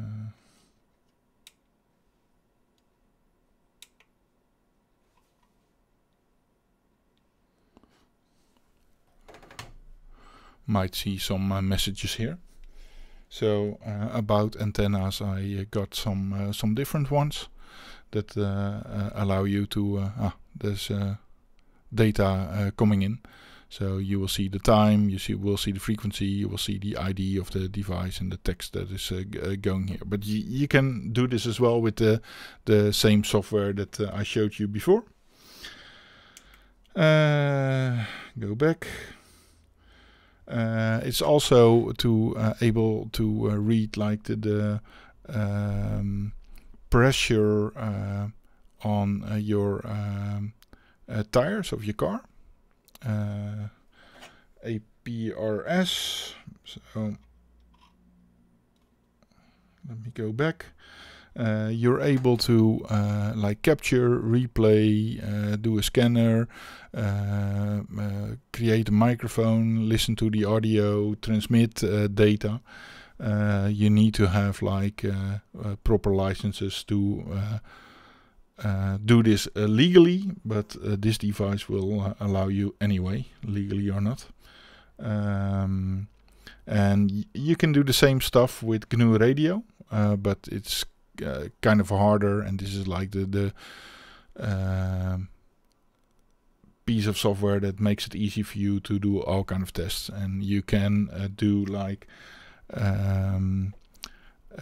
might see some uh, messages here. So uh, about antennas, I uh, got some uh, some different ones that uh, uh, allow you to. ah, there's data coming in. So you will see the time, you see, will see the frequency, you will see the ID of the device and the text that is uh, uh going here. But you, can do this as well with the, the same software that uh, I showed you before. Uh, go back. Uh, it's also to uh, able to read like the, the um, pressure on your um, tires of your car uh, APRS. So let me go back. Uh, you're able to uh, like capture, replay, uh, do a scanner, uh, uh, create a microphone, listen to the audio, transmit uh, data. you need to have like proper licenses to uh, do this uh, legally, but uh, this device will uh, allow you anyway, legally or not. Um, and you can do the same stuff with GNU Radio, uh, but it's uh, kind of harder, and this is like the, the um, piece of software that makes it easy for you to do all kind of tests. And you can do like... Um,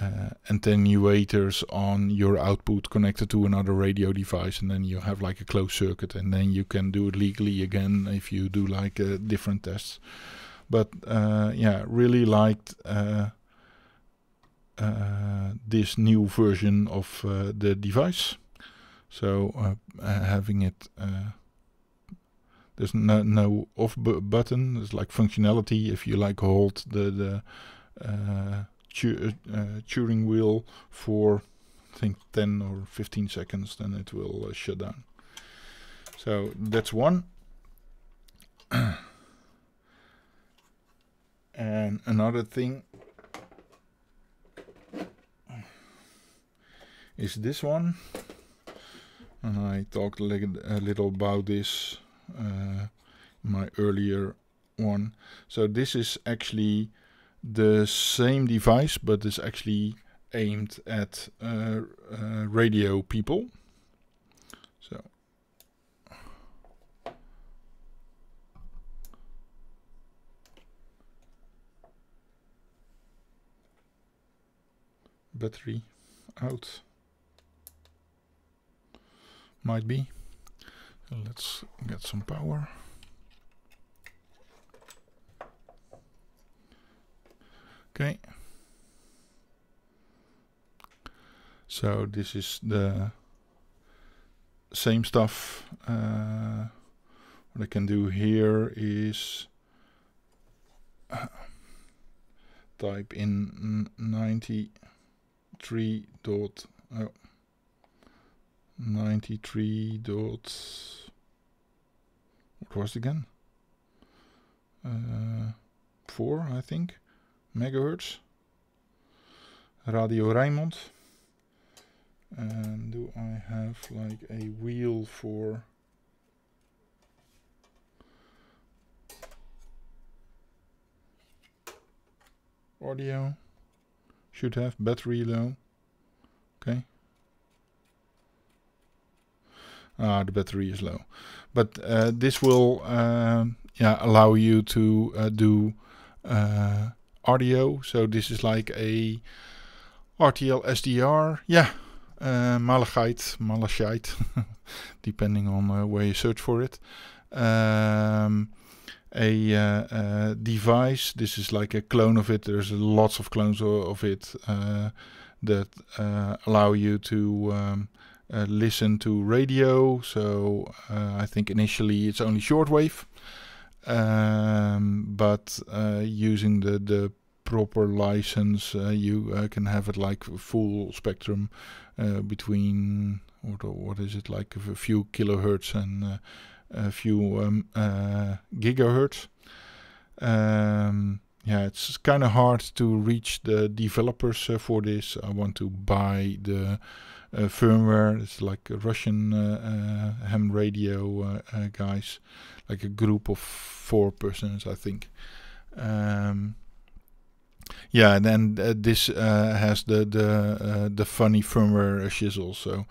uh, attenuators on your output connected to another radio device and then you have like a closed circuit and then you can do it legally again if you do like uh, different tests but uh, yeah really liked uh, uh, this new version of uh, the device so having it there's no, no off button there's like functionality if you like hold the the tu uh, Turing wheel for I think 10 or 15 seconds then it will uh, shut down. So that's one. and another thing is this one. And I talked a little about this uh, my earlier one. So this is actually the same device, but is actually aimed at uh, uh, radio people. So. Battery out. Might be. Let's get some power. Okay. So this is the same stuff. Uh, what I can do here is uh, type in 93 dot oh, 93 dot what was it again uh, 4 I think megahertz. Radio Raimond. And do I have like a wheel for... Audio. Should have battery low. Okay. Ah, the battery is low. But uh, this will uh, yeah, allow you to uh, do uh, audio. So this is like a RTL SDR. Yeah, uh, malachite, malachite, depending on uh, where you search for it. Um, a uh, device. This is like a clone of it. There's lots of clones of it uh, that uh, allow you to um, uh, listen to radio. So I think initially it's only shortwave um, but uh, using the the proper license, uh, you uh, can have it like full spectrum uh, between what what is it like a few kilohertz and uh, a few um, gigahertz. Um, yeah, it's kind of hard to reach the developers uh, for this. I want to buy the uh, firmware. It's like a Russian uh, uh ham radio uh, uh, guys, like a group of four persons, I think. Um, yeah, and then uh, this uh, has the the uh, the funny firmware shizzle. So,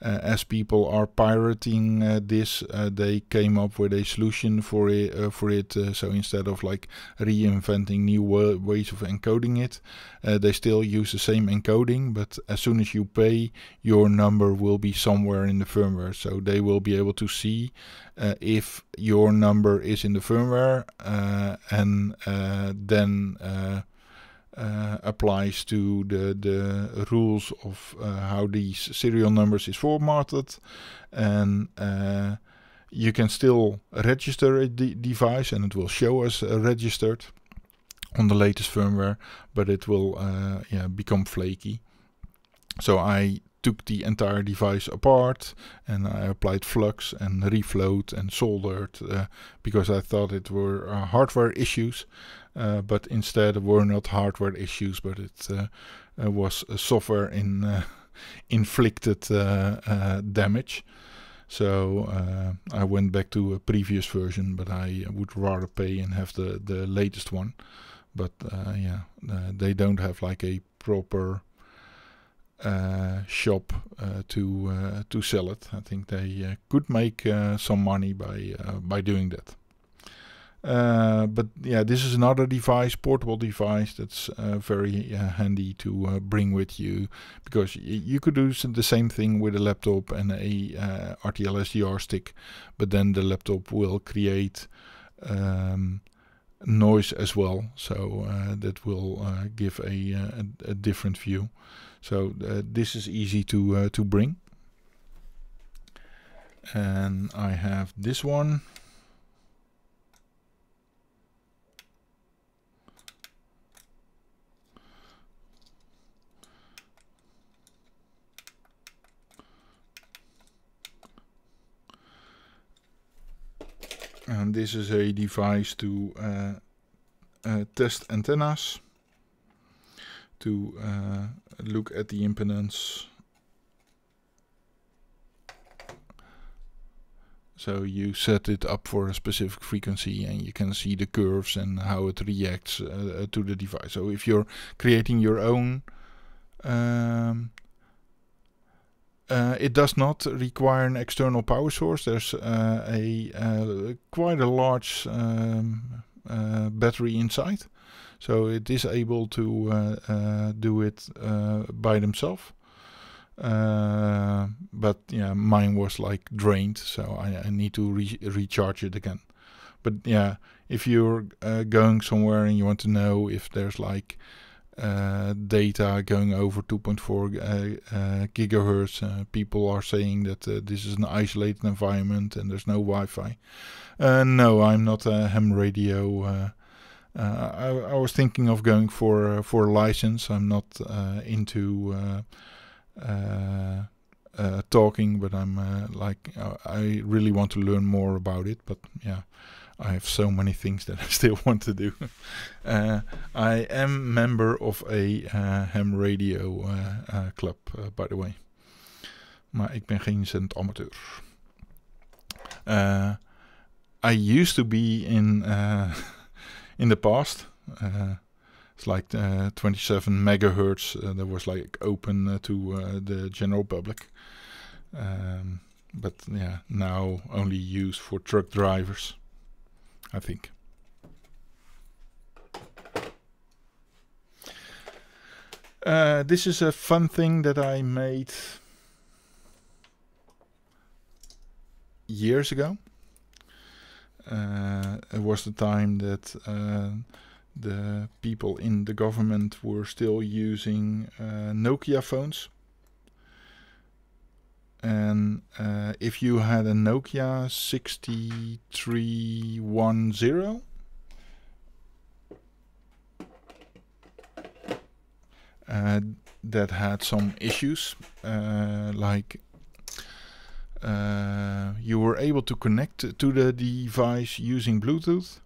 uh, as people are pirating uh, this, uh, they came up with a solution for it. for it, so instead of like reinventing new wa ways of encoding it, they still use the same encoding. But as soon as you pay, your number will be somewhere in the firmware. So they will be able to see if your number is in the firmware, and then uh, applies to the, the rules of uh, how these serial numbers is formatted and uh, you can still register a de device and it will show as uh, registered on the latest firmware but it will yeah, become flaky so I took the entire device apart and I applied flux and reflowed and soldered uh, because I thought it were uh, hardware issues uh, but instead were not hardware issues, but it uh, uh was software in uh, inflicted uh, damage. So I went back to a previous version, but I would rather pay and have the the latest one. But yeah, they don't have like a proper uh, shop uh, to uh, to sell it. I think they could make some money by by doing that. Uh, but yeah, this is another device, portable device that's uh, very uh, handy to uh, bring with you because you could do the same thing with a laptop and a uh, RTL SDR stick, but then the laptop will create um, noise as well, so that will give a, a, a, different view. So this is easy to to bring, and I have this one. and this is a device to uh, uh, test antennas to uh, look at the impedance so you set it up for a specific frequency and you can see the curves and how it reacts uh, to the device so if you're creating your own um, uh, it does not require an external power source. There's uh, a uh, quite a large um, uh, battery inside, so it is able to uh, uh, do it by themselves. but yeah, mine was like drained, so I, I need to re recharge it again. But yeah, if you're going somewhere and you want to know if there's like uh, data going over 2.4 uh, uh, gigahertz. people are saying that this is an isolated environment and there's no Wi-Fi. no, I'm not a ham radio. I, I, was thinking of going for for a license. I'm not into uh, talking, but I'm uh, like uh, I really want to learn more about it. But yeah, I have so many things that I still want to do. Uh, I am member of a uh, ham radio uh, uh club, uh, by the way. Maar ik ben geen zendamateur. Uh, I used to be in in the past. it's like 27 megahertz. that was like open to the general public. Um, but yeah, now only used for truck drivers. I think. Uh, this is a fun thing that I made years ago. Uh, it was the time that uh, the people in the government were still using uh, Nokia phones. And uh, if you had a Nokia 6310, uh, that had some issues, uh, like uh, you were able to connect to the device using Bluetooth,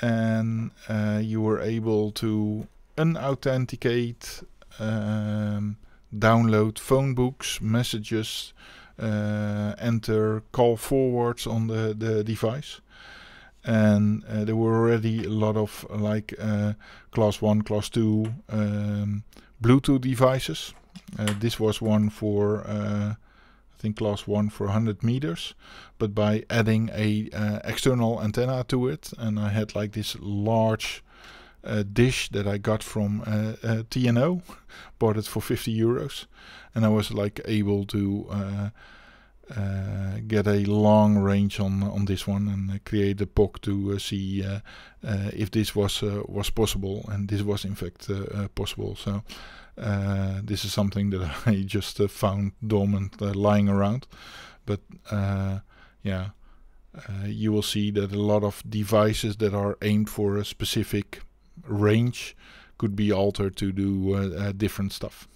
and uh, you were able to unauthenticate um, download phone books, messages, uh, enter call forwards on the, the device. And uh, there were already a lot of like uh, class 1, class 2 um, Bluetooth devices. this was one for, I think, class 1 for 100 meters. But by adding a external antenna to it, and I had like this large a dish that I got from uh, uh, TNO, bought it for 50 euros, and I was like able to uh, uh, get a long range on on this one and create a poke to uh, see if this was was possible, and this was in fact possible. So. this is something that I just found dormant lying around, but yeah, uh, you will see that a lot of devices that are aimed for a specific range could be altered to do uh, uh different stuff.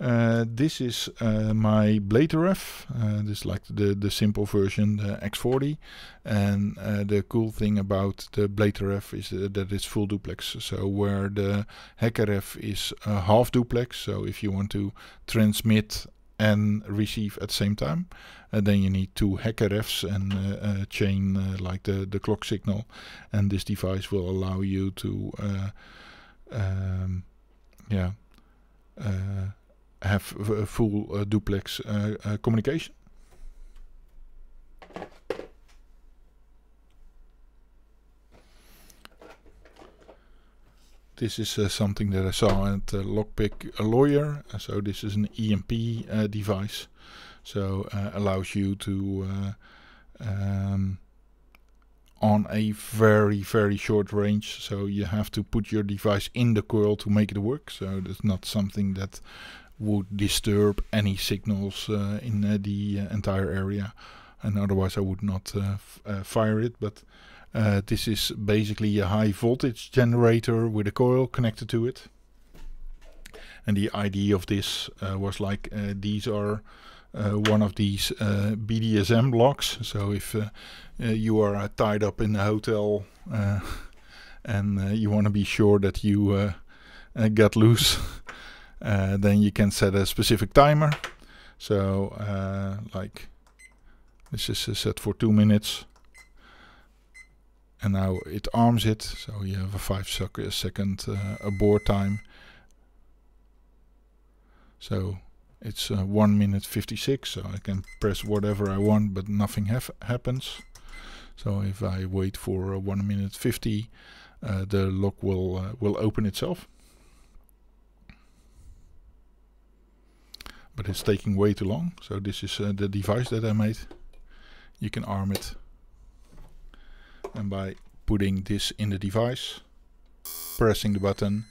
Uh, this is uh, my Blade this is like the, the simple version, the X40. And the cool thing about the Blade is that it's full duplex. So where the Hackerf is half duplex. So if you want to transmit and receive at the same time. And then you need two hacker refs and uh, chain uh, like the, the clock signal. And this device will allow you to, uh, um, yeah, uh, have full uh, duplex uh, communication. This is uh, something that I saw at uh, Lockpick Lawyer. So this is an EMP uh, device. So uh, allows you to uh, um, on a very very short range. So you have to put your device in the coil to make it work. So it's not something that would disturb any signals in the entire area. And otherwise I would not fire it. But uh, this is basically a high voltage generator with a coil connected to it. And the idea of this uh, was like uh, these are uh, one of these uh, BDSM blocks. So if uh, you are tied up in a hotel and you want to be sure that you get loose, then you can set a specific timer. So like this is set for two minutes and now it arms it so you have a five sec second uh, abort time so it's uh, 1 minute 56 so I can press whatever I want but nothing happens so if I wait for uh, 1 minute 50 uh, the lock will uh, will open itself but it's taking way too long so this is uh, the device that I made you can arm it and by putting this in the device, pressing the button,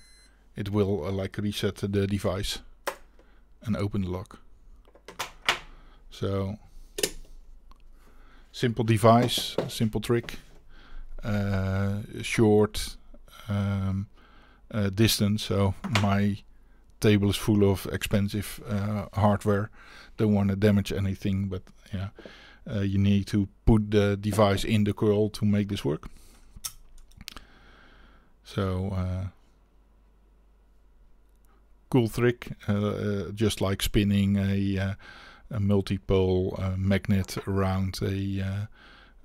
it will uh, like reset the device and open the lock. So simple device, simple trick, uh, short um, uh, distance. So my table is full of expensive uh, hardware. Don't want to damage anything, but yeah uh, you need to put the device in the curl to make this work. So uh, cool trick, uh, just like spinning a, a magnet around a,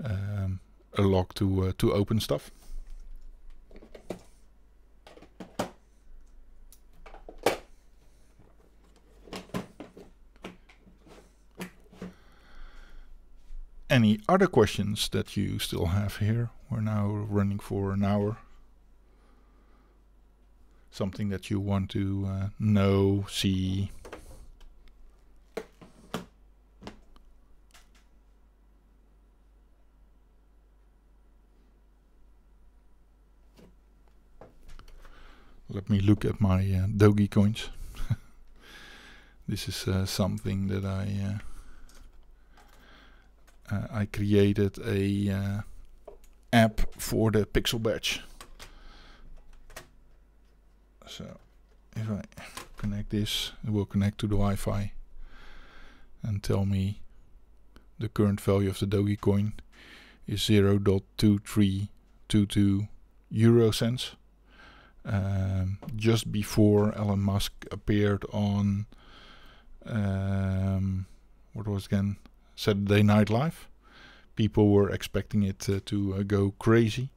um, a lock to to open stuff. any other questions that you still have here. We're now running for an hour. Something that you want to uh, know, see. Let me look at my uh, Doge coins. this is uh, something that I... Uh, uh, I created a uh, app for the pixel batch. So if I connect this, it will connect to the Wi-Fi and tell me the current value of the Dogecoin coin is 0.2322 euro cents. Um, just before Elon Musk appeared on um, what was again Saturday Night Live. People were expecting it uh, to uh, go crazy.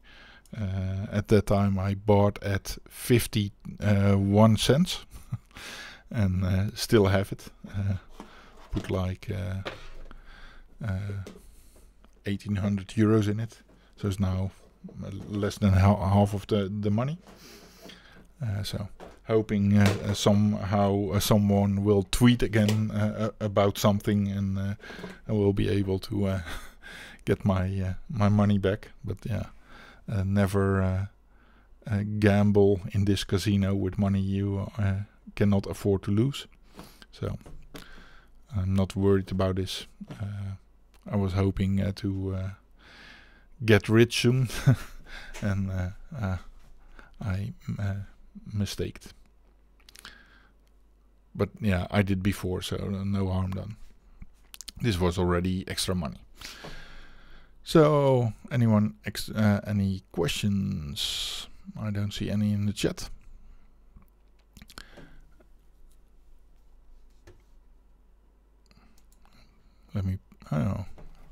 Uh, at that time, I bought at 51 uh, cents and uh, still have it. put like 1800 euros in it, so it's now less than half of the, the money. so hoping uh, uh somehow uh, someone will tweet again uh, uh about something and uh, I will be able to get my my money back. But yeah, never gamble in this casino with money you cannot afford to lose. So I'm not worried about this. I was hoping to get rich soon, and I. Uh, mistaked. But yeah, I did before, so no harm done. This was already extra money. So, anyone, uh, any questions? I don't see any in the chat. Let me, Oh,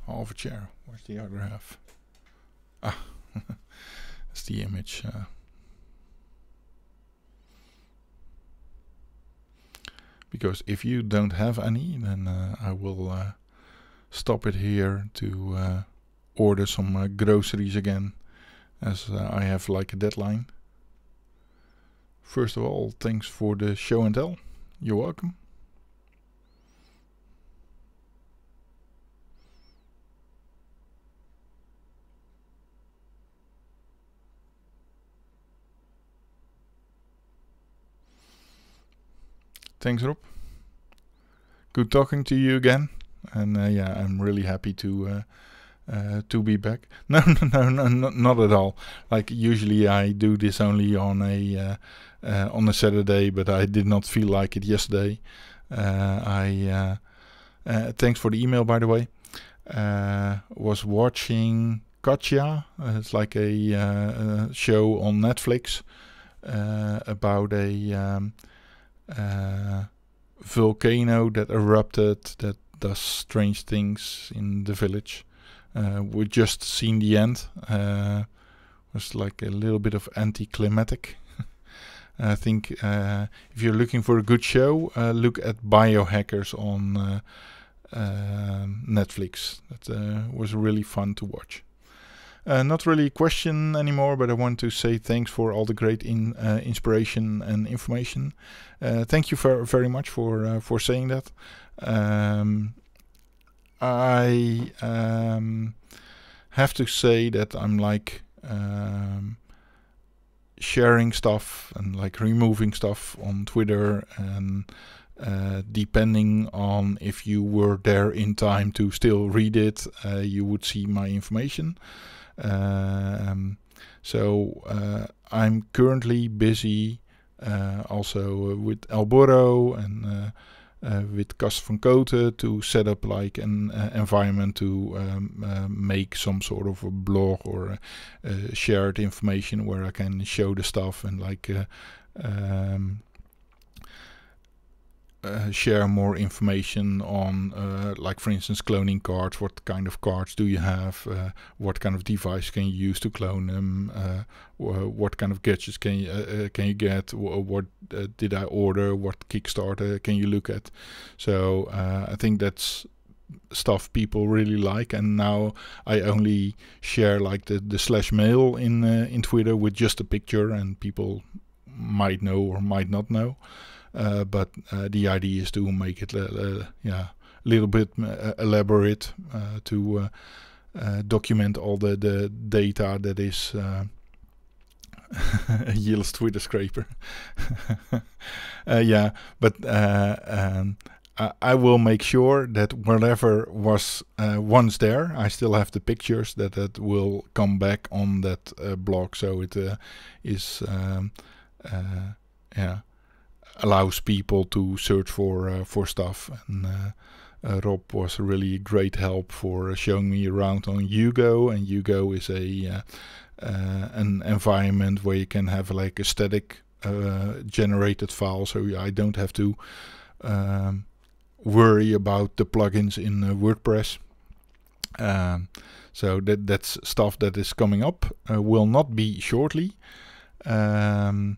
half a chair. Where's the other half? Ah, it's the image. Uh, because if you don't have any, then uh, I will uh, stop it here to uh, order some uh, groceries again, as uh, I have like a deadline. First of all, thanks for the show and tell. You're welcome. Thanks, Rob. Good talking to you again. And uh, yeah, I'm really happy to uh, uh to be back. No, no, no, no, not at all. Like usually, I do this only on a uh, uh, on a Saturday, but I did not feel like it yesterday. I thanks for the email, by the way. was watching Katja. it's like a, uh, show on Netflix about a. Um, uh, volcano that erupted that does strange things in the village. Uh, we just seen the end. Uh, was like a little bit of anticlimactic. I think uh, if you're looking for a good show, uh, look at Biohackers on uh, uh Netflix. That uh, was really fun to watch. Uh, not really a question anymore, but I want to say thanks for all the great in, uh, inspiration and information. Uh, thank you for, very much for uh, for saying that. Um, I um, have to say that I'm like um, sharing stuff and like removing stuff on Twitter and. Uh, depending on if you were there in time to still read it, uh, you would see my information. Uh, um, so uh, I'm currently busy uh, also with Alboro and with Kast van Koten to set up like an environment to um, make some sort of a blog or shared information where I can show the stuff and like um, uh, share more information on, uh, like for instance, cloning cards. What kind of cards do you have? Uh, what kind of device can you use to clone them? Uh, what kind of gadgets can you uh, can you get? what did I order? What Kickstarter can you look at? So I think that's stuff people really like and now i only share like the, the slash mail in in twitter with just a picture and people might know or might not know uh, but uh, the idea is to make it uh, yeah a little bit elaborate to document all the, the data that is with Twitter scraper. uh, yeah, but uh, um, I, will make sure that whatever was uh, once there, I still have the pictures that that will come back on that blog. So it is, um, yeah allows people to search for uh, for stuff. And uh, uh, Rob was really great help for showing me around on Yugo, and Yugo is a an environment where you can have like a static generated file, so I don't have to. Um, worry about the plugins in uh, WordPress. Um, so that that's stuff that is coming up. Uh, will not be shortly. Um,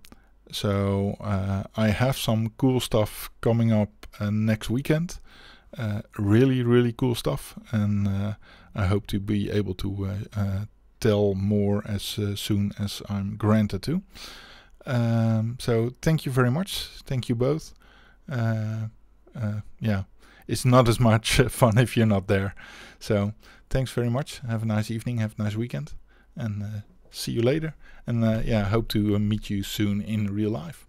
so uh, I have some cool stuff coming up uh, next weekend. Uh, really, really cool stuff, and uh, I hope to be able to uh, uh, tell more as soon as I'm granted to. Um, so thank you very much. Thank you both. yeah, it's not as much fun if you're not there. So thanks very much. Have a nice evening. Have a nice weekend, and see you later. And uh, yeah, hope to uh, meet you soon in real life.